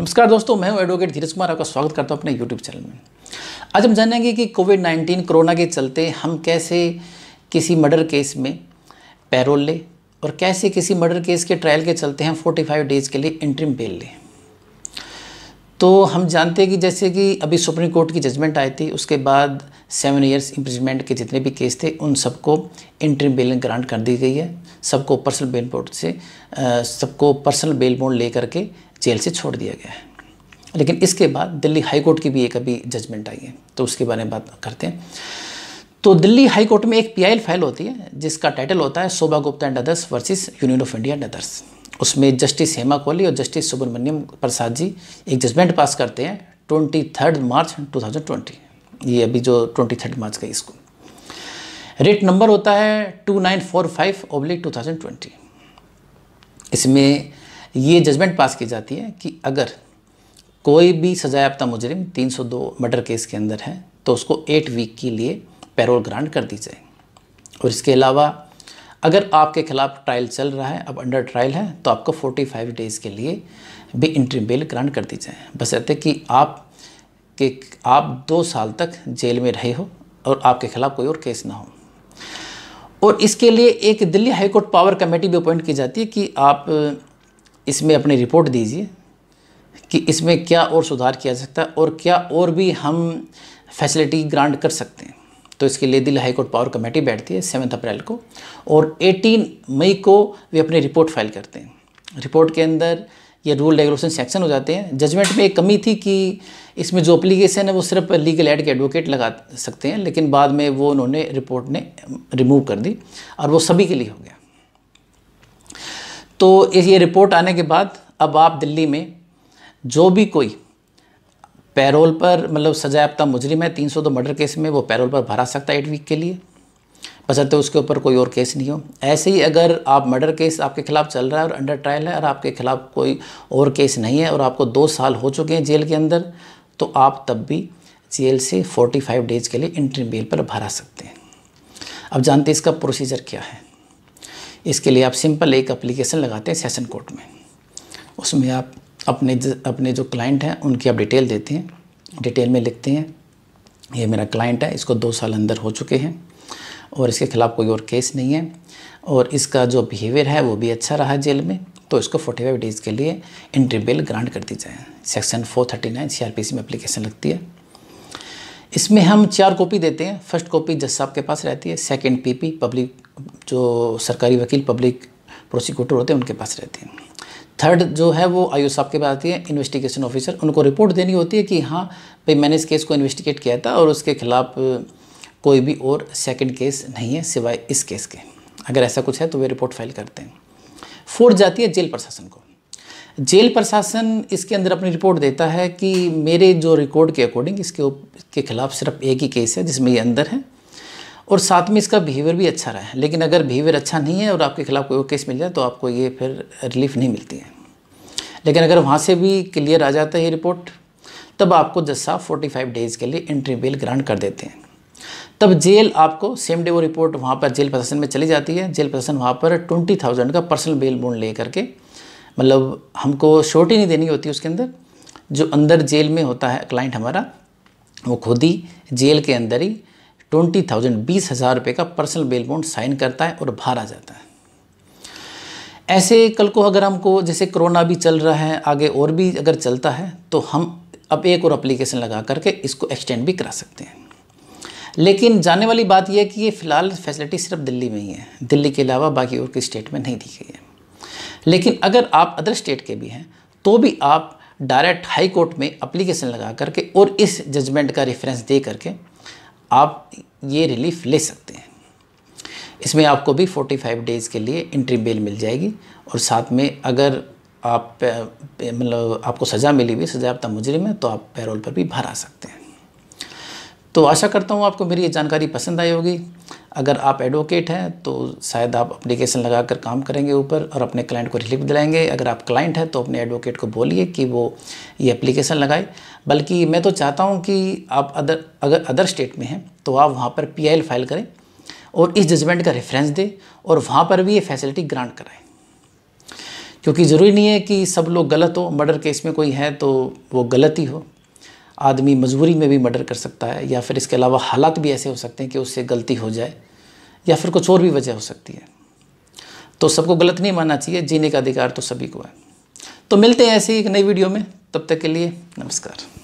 नमस्कार दोस्तों मैं हूं एडवोकेट धीरज कुमार आपका स्वागत करता हूं अपने यूट्यूब चैनल में आज हम जानेंगे कि कोविड नाइन्टीन कोरोना के चलते हम कैसे किसी मर्डर केस में पैरोल लें और कैसे किसी मर्डर केस के ट्रायल के चलते हम 45 डेज के लिए इंट्रीम बेल लें तो हम जानते हैं कि जैसे कि अभी सुप्रीम कोर्ट की जजमेंट आई थी उसके बाद सेवन ईयर्स इम्प्रिजमेंट के जितने भी केस थे उन सबको इंट्रीम बेल ग्रांट कर दी गई है सबको पर्सनल बेल बोर्ड से सबको पर्सनल बेल बोर्ड ले करके जेल से छोड़ दिया गया है लेकिन इसके बाद दिल्ली हाई कोर्ट की भी एक अभी जजमेंट आई है तो उसके बारे में बात करते हैं तो दिल्ली हाई कोर्ट में एक पी फाइल होती है जिसका टाइटल होता है Shobha Gupta and others versus Union of India and others उसमें जस्टिस हेमा कोहली और जस्टिस सुब्रमण्यम प्रसाद जी एक जजमेंट पास करते हैं ट्वेंटी थर्ड मार्च टू ये अभी जो ट्वेंटी थर्ड मार्च का इसको रेट नंबर होता है two nine four five oblique two thousand twenty इसमें ये जजमेंट पास की जाती है कि अगर कोई भी सजायाफ्ता मुजरिम 302 मर्डर केस के अंदर है तो उसको एट वीक के लिए पैरोल ग्रांट कर दी जाए और इसके अलावा अगर आपके खिलाफ ट्रायल चल रहा है अब अंडर ट्रायल है तो आपको 45 डेज़ के लिए भी इंट्री बेल ग्रांट कर दी जाए बस रहते कि आप के आप दो साल तक जेल में रहे हो और आपके खिलाफ कोई और केस ना हो और इसके लिए एक दिल्ली हाईकोर्ट पावर कमेटी भी अपॉइंट की जाती है कि आप इसमें अपनी रिपोर्ट दीजिए कि इसमें क्या और सुधार किया जा सकता है और क्या और भी हम फैसिलिटी ग्रांट कर सकते हैं तो इसके लिए दिल्ली हाईकोर्ट पावर कमेटी बैठती है सेवन्थ अप्रैल को और 18 मई को वे अपनी रिपोर्ट फाइल करते हैं रिपोर्ट के अंदर ये रूल रेगुलेशन सेक्शन हो जाते हैं जजमेंट में एक कमी थी कि इसमें जो अप्लीकेशन है वो सिर्फ लीगल एड के एडवोकेट लगा सकते हैं लेकिन बाद में वो उन्होंने रिपोर्ट ने रिमूव कर दी और वो सभी के लिए हो गया तो ये रिपोर्ट आने के बाद अब आप दिल्ली में जो भी कोई पैरोल पर मतलब सजायाफ्ता मुजरिम है तीन सौ दो मर्डर केस में वो पैरोल पर भरा सकता है एट वीक के लिए बसरते उसके ऊपर कोई और केस नहीं हो ऐसे ही अगर आप मर्डर केस आपके खिलाफ चल रहा है और अंडर ट्रायल है और आपके खिलाफ कोई और केस नहीं है और आपको दो साल हो चुके हैं जेल के अंदर तो आप तब भी जेल से 45 डेज के लिए इंट्री बेल पर भरा सकते हैं अब जानते हैं इसका प्रोसीजर क्या है इसके लिए आप सिंपल एक अप्लीकेशन लगाते हैं सेशन कोर्ट में उसमें आप अपने अपने जो क्लाइंट हैं उनकी आप डिटेल देते हैं डिटेल में लिखते हैं ये मेरा क्लाइंट है इसको दो साल अंदर हो चुके हैं और इसके खिलाफ कोई और केस नहीं है और इसका जो बिहेवियर है वो भी अच्छा रहा जेल में तो इसको फोर्टी फाइव डेज़ के लिए एंट्री बेल ग्रांट कर दी जाए section four thirty nine C R P C में अप्लीकेशन लगती है इसमें हम चार कॉपी देते हैं फर्स्ट कॉपी जज साहब के पास रहती है सेकंड पीपी पब्लिक जो सरकारी वकील पब्लिक प्रोसिक्यूटर होते हैं उनके पास रहती है थर्ड जो है वो आयु साहब के पास आती है इन्वेस्टिगेशन ऑफिसर उनको रिपोर्ट देनी होती है कि हाँ भाई मैंने इस केस को इन्वेस्टिगेट किया था और उसके खिलाफ कोई भी और सेकेंड केस नहीं है सिवाय इस केस के अगर ऐसा कुछ है तो वे रिपोर्ट फाइल करते हैं फोर्थ जाती है जेल प्रशासन को जेल प्रशासन इसके अंदर अपनी रिपोर्ट देता है कि मेरे जो रिकॉर्ड के अकॉर्डिंग इसके के खिलाफ सिर्फ एक ही केस है जिसमें ये अंदर है और साथ में इसका बिहेवियर भी अच्छा रहा है लेकिन अगर बिहेवियर अच्छा नहीं है और आपके खिलाफ कोई केस मिल जाए तो आपको ये फिर रिलीफ नहीं मिलती है लेकिन अगर वहाँ से भी क्लियर आ जाता है ये रिपोर्ट तब आपको जज साहब फोर्टी फाइव डेज़ के लिए एंट्री बेल ग्रांट कर देते हैं तब जेल आपको सेम डे वो रिपोर्ट वहाँ पर जेल प्रशासन में चली जाती है जेल प्रशासन वहाँ पर ट्वेंटी थाउजेंड का पर्सनल बेल बोन ले करके मतलब हमको शोटी नहीं देनी होती उसके अंदर जो अंदर जेल में होता है क्लाइंट हमारा वो खुद ही जेल के अंदर ही ट्वेंटी थाउजेंड बीस हज़ार रुपये का पर्सनल बेल बॉन्ड साइन करता है और बाहर आ जाता है ऐसे कल को अगर हमको जैसे कोरोना भी चल रहा है आगे और भी अगर चलता है तो हम अब एक और अप्लीकेशन लगा करके इसको एक्सटेंड भी करा सकते हैं लेकिन जाने वाली बात यह है कि ये फ़िलहाल फैसिलिटी सिर्फ दिल्ली में ही है दिल्ली के अलावा बाकी और किसी स्टेट में नहीं दी गई है लेकिन अगर आप अदर स्टेट के भी हैं तो भी आप डायरेक्ट हाई कोर्ट में अप्लीकेशन लगा करके और इस जजमेंट का रेफरेंस दे करके आप ये रिलीफ ले सकते हैं इसमें आपको भी 45 डेज़ के लिए इंट्री बेल मिल जाएगी और साथ में अगर आप मतलब आपको सज़ा मिली हुई सज़ा याफ्ता मुजरिम है तो आप पैरोल पर भी भर आ सकते हैं तो आशा करता हूँ आपको मेरी ये जानकारी पसंद आई होगी अगर आप एडवोकेट हैं तो शायद आप अप्लीकेशन लगा कर काम करेंगे ऊपर और अपने क्लाइंट को रिलीफ दिलाएंगे अगर आप क्लाइंट हैं तो अपने एडवोकेट को बोलिए कि वो ये एप्लीकेशन लगाए बल्कि मैं तो चाहता हूँ कि आप अदर अगर अदर स्टेट में हैं तो आप वहाँ पर पी फाइल करें और इस जजमेंट का रेफरेंस दें और वहाँ पर भी ये फैसिलिटी ग्रांट कराएँ क्योंकि ज़रूरी नहीं है कि सब लोग गलत हो मर्डर केस में कोई है तो वो गलत ही हो आदमी मजबूरी में भी मर्डर कर सकता है या फिर इसके अलावा हालात भी ऐसे हो सकते हैं कि उससे गलती हो जाए या फिर कुछ और भी वजह हो सकती है तो सबको गलत नहीं मानना चाहिए जीने का अधिकार तो सभी को है तो मिलते हैं ऐसे ही एक नई वीडियो में तब तक के लिए नमस्कार